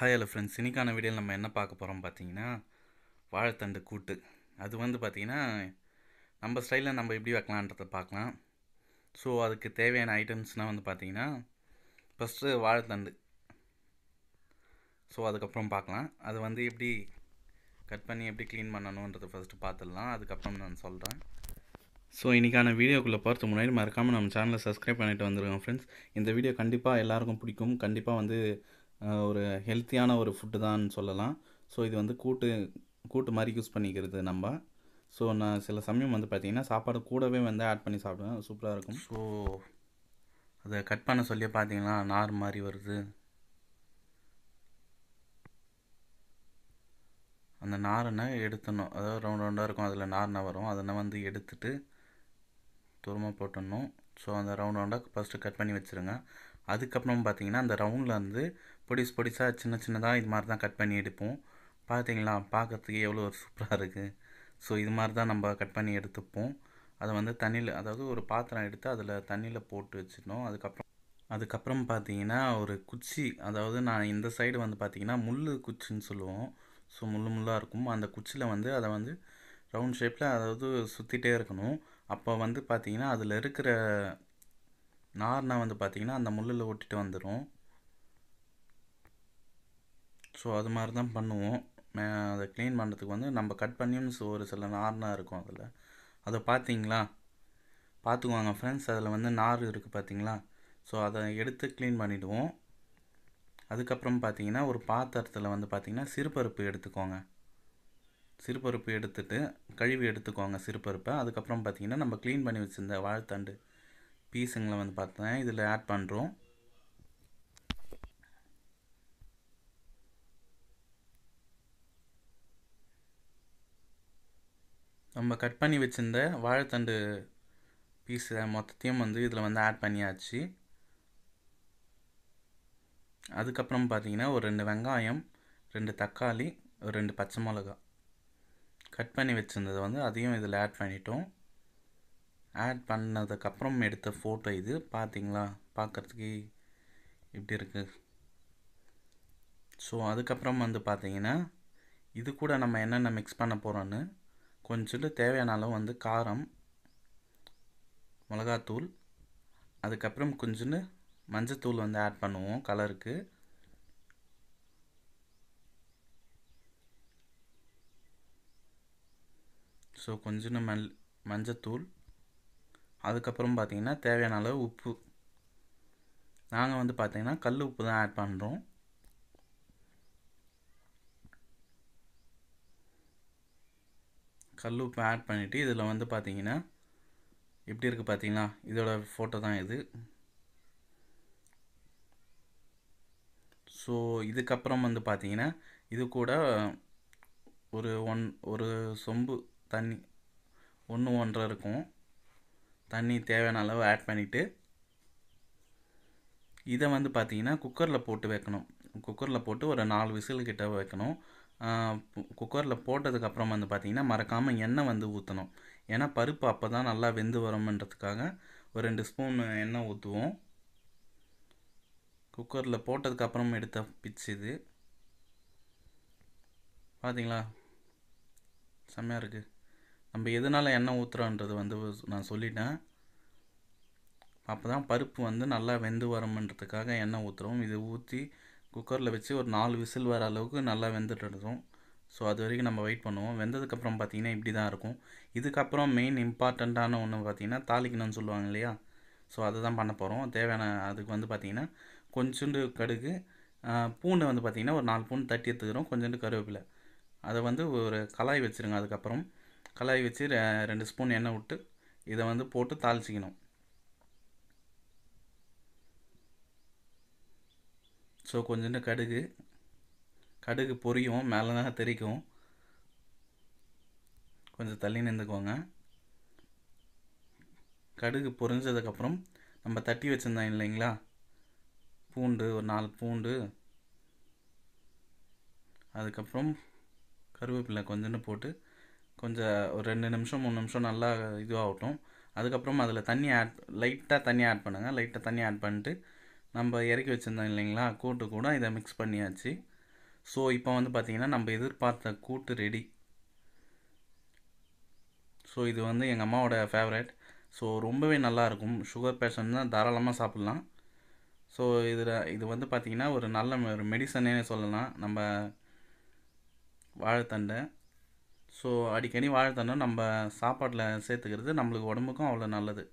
hi hello friends இன்றைக்கான வீடியோவில் நம்ம என்ன பார்க்க போகிறோம் பார்த்தீங்கன்னா வாழைத்தண்டு கூட்டு அது வந்து பார்த்திங்கன்னா நம்ம ஸ்டைலில் நம்ம எப்படி வைக்கலான்றத பார்க்கலாம் ஸோ அதுக்கு தேவையான ஐட்டம்ஸ்னால் வந்து பார்த்திங்கன்னா ஃபஸ்ட்டு வாழைத்தண்டு ஸோ அதுக்கப்புறம் பார்க்கலாம் அது வந்து எப்படி கட் பண்ணி எப்படி க்ளீன் பண்ணணுன்றதை ஃபஸ்ட்டு பார்த்துடலாம் அதுக்கப்புறம் நான் சொல்கிறேன் ஸோ இன்றைக்கான வீடியோக்குள்ளே பார்த்து முன்னாடி மறக்காமல் நம்ம சேனலை சப்ஸ்கிரைப் பண்ணிட்டு வந்துருக்கோம் ஃப்ரெண்ட்ஸ் இந்த வீடியோ கண்டிப்பாக எல்லாருக்கும் பிடிக்கும் கண்டிப்பாக வந்து ஒரு ஹெல்த்தியான ஒரு ஃபுட்டு தான் சொல்லலாம் ஸோ இது வந்து கூட்டு கூட்டு மாதிரி யூஸ் பண்ணிக்கிறது நம்ம ஸோ நான் சில சமயம் வந்து பார்த்திங்கன்னா சாப்பாடு கூடவே வந்து ஆட் பண்ணி சாப்பிடுவேன் சூப்பராக இருக்கும் ஸோ அதை கட் பண்ண சொல்லி பார்த்தீங்கன்னா நார் மாதிரி வருது அந்த நாரனை எடுத்துடணும் அதாவது ரவுண்ட் ரவுண்டாக இருக்கும் அதில் நார்னை வரும் அதனை வந்து எடுத்துட்டு தூரமாக போட்டுடணும் ஸோ அந்த ரவுண்ட் ரவுண்டாக ஃபஸ்ட்டு கட் பண்ணி வச்சுருங்க அதுக்கப்புறம் பார்த்தீங்கன்னா அந்த ரவுண்டில் வந்து பொடிசு பொடிசாக சின்ன சின்னதாக இது மாதிரி தான் கட் பண்ணி எடுப்போம் பார்த்தீங்களா பார்க்குறதுக்கு எவ்வளோ ஒரு சூப்பராக இருக்குது ஸோ இது மாதிரி தான் நம்ம கட் பண்ணி எடுத்துப்போம் அதை வந்து தண்ணியில் அதாவது ஒரு பாத்திரம் எடுத்து அதில் தண்ணியில் போட்டு வச்சிடணும் அதுக்கப்புறம் அதுக்கப்புறம் பார்த்தீங்கன்னா ஒரு குச்சி அதாவது நான் இந்த சைடு வந்து பார்த்திங்கன்னா முள் குச்சின்னு சொல்லுவோம் ஸோ முள் முள்ளாக இருக்கும் அந்த குச்சியில் வந்து அதை வந்து ரவுண்ட் ஷேப்பில் அதாவது சுற்றிட்டே இருக்கணும் அப்போ வந்து பார்த்தீங்கன்னா அதில் இருக்கிற நார்னா வந்து பார்த்திங்கன்னா அந்த முள்ளில் ஒட்டிட்டு வந்துடும் ஸோ அது மாதிரி தான் பண்ணுவோம் அதை க்ளீன் பண்ணுறதுக்கு வந்து நம்ம கட் பண்ணியும்னு ஒரு சில நார்னா இருக்கும் அதில் அதை பார்த்தீங்களா பார்த்துக்குவாங்க ஃப்ரெண்ட்ஸ் அதில் வந்து நார் இருக்குது பார்த்தீங்களா ஸோ அதை எடுத்து க்ளீன் பண்ணிவிடுவோம் அதுக்கப்புறம் பார்த்தீங்கன்னா ஒரு பாத்திரத்தில் வந்து பார்த்திங்கன்னா சிறுபருப்பு எடுத்துக்கோங்க சிறுபருப்பு எடுத்துட்டு கழுவி எடுத்துக்கோங்க சிறுபருப்பை அதுக்கப்புறம் பார்த்திங்கன்னா நம்ம க்ளீன் பண்ணி வச்சுருந்த வாழ்த்தண்டு பீஸுங்களை வந்து பார்த்தீங்கன்னா இதில் ஆட் பண்ணுறோம் நம்ம கட் பண்ணி வச்சுருந்த வாழைத்தண்டு பீஸை மொத்தத்தையும் வந்து இதில் வந்து ஆட் பண்ணியாச்சு அதுக்கப்புறம் பார்த்தீங்கன்னா ஒரு ரெண்டு வெங்காயம் ரெண்டு தக்காளி ஒரு ரெண்டு பச்சை மிளகா கட் பண்ணி வச்சுருந்தது வந்து அதையும் இதில் ஆட் பண்ணிட்டோம் ஆட் பண்ணதுக்கப்புறம் எடுத்த ஃபோட்டோ இது பார்த்திங்களா பார்க்குறதுக்கு இப்படி இருக்குது ஸோ அதுக்கப்புறம் வந்து பார்த்தீங்கன்னா இது கூட நம்ம என்னென்ன மிக்ஸ் பண்ண போகிறோன்னு கொஞ்சோண்டு தேவையான அளவு வந்து காரம் மிளகாத்தூள் அதுக்கப்புறம் கொஞ்சோண்டு மஞ்சத்தூள் வந்து ஆட் பண்ணுவோம் கலருக்கு ஸோ கொஞ்சோண்டு மல் மஞ்சத்தூள் அதுக்கப்புறம் பார்த்திங்கன்னா தேவையான அளவு உப்பு நாங்கள் வந்து பார்த்திங்கன்னா கல் உப்பு தான் ஆட் பண்ணுறோம் கல் உப்பு ஆட் பண்ணிவிட்டு இதில் வந்து பார்த்தீங்கன்னா எப்படி இருக்குது பார்த்தீங்களா இதோட ஃபோட்டோ தான் இது ஸோ இதுக்கப்புறம் வந்து பார்த்தீங்கன்னா இது கூட ஒரு ஒன் ஒரு சொம்பு தண்ணி ஒன்று ஒன்றரை இருக்கும் தண்ணி தேவையான அளவு ஆட் பண்ணிவிட்டு இதை வந்து பார்த்தீங்கன்னா குக்கரில் போட்டு வைக்கணும் குக்கரில் போட்டு ஒரு நாலு விசில் வைக்கணும் குக்கரில் போட்டதுக்கப்புறம் வந்து பார்த்திங்கன்னா மறக்காமல் எண்ணெய் வந்து ஊற்றணும் ஏன்னா பருப்பு அப்போ தான் நல்லா வெந்து வரும்ன்றதுக்காக ஒரு ரெண்டு ஸ்பூன் எண்ணெய் ஊற்றுவோம் குக்கரில் போட்டதுக்கப்புறம் எடுத்த பிச்சு இது பார்த்தீங்களா செம்மையாக இருக்குது நம்ம எதனால் எண்ணெய் ஊற்றுறோன்றது வந்து நான் சொல்லிட்டேன் அப்போ தான் பருப்பு வந்து நல்லா வெந்து வரும்ன்றதுக்காக எண்ணெய் ஊற்றுறோம் இது ஊற்றி குக்கரில் வச்சு ஒரு நாலு விசில் வர அளவுக்கு நல்லா வெந்துட்டு இருக்கும் ஸோ அது வரைக்கும் நம்ம வெயிட் பண்ணுவோம் வெந்ததுக்கப்புறம் பார்த்திங்கன்னா இப்படி தான் இருக்கும் இதுக்கப்புறம் மெயின் இம்பார்ட்டண்ட்டான ஒன்று பார்த்திங்கன்னா தாளிக்கணும்னு சொல்லுவாங்க இல்லையா ஸோ அதை தான் பண்ண போகிறோம் தேவையான அதுக்கு வந்து பார்த்திங்கன்னா கொஞ்சோண்டு கடுகு பூண்டு வந்து பார்த்திங்கன்னா ஒரு நாலு பூண்டு தட்டி எடுத்துக்கிறோம் கொஞ்சோண்டு கருவேப்பிலை அதை வந்து ஒரு கலாய் வச்சுருங்க அதுக்கப்புறம் கலாய் வச்சு ரெண்டு ஸ்பூன் எண்ணெய் விட்டு இதை வந்து போட்டு தாளிச்சிக்கணும் ஸோ கொஞ்சோண்டு கடுகு கடுகு பொரியும் மேலே தான் தெரிக்கும் கொஞ்சம் தள்ளி நின்றுக்குவாங்க கடுகு பொரிஞ்சதுக்கப்புறம் நம்ம தட்டி வச்சுருந்தோம் இல்லைங்களா பூண்டு ஒரு நாலு பூண்டு அதுக்கப்புறம் கருவேப்பிலை கொஞ்சோண்டு போட்டு கொஞ்சம் ஒரு ரெண்டு நிமிஷம் மூணு நிமிஷம் நல்லா இதுவாகட்டும் அதுக்கப்புறம் அதில் தண்ணி ஆட் லைட்டாக தண்ணி ஆட் பண்ணுங்கள் லைட்டாக தண்ணி ஆட் பண்ணிட்டு நம்ம இறக்கி வச்சுருந்தோம் இல்லைங்களா கூட்டு கூட இதை மிக்ஸ் பண்ணியாச்சு ஸோ இப்போ வந்து பார்த்திங்கன்னா நம்ம எதிர்பார்த்த கூட்டு ரெடி ஸோ இது வந்து எங்கள் அம்மாவோட ஃபேவரட் ஸோ ரொம்பவே நல்லாயிருக்கும் சுகர் பேஷண்ட் தான் தாராளமாக சாப்பிட்லாம் ஸோ இதில் இது வந்து பார்த்திங்கன்னா ஒரு நல்ல ஒரு மெடிசனே சொல்லலாம் நம்ம வாழைத்தண்டை ஸோ அடிக்கடி வாழைத்தண்டை நம்ம சாப்பாட்டில் சேர்த்துக்கிறது நம்மளுக்கு உடம்புக்கும் அவ்வளோ நல்லது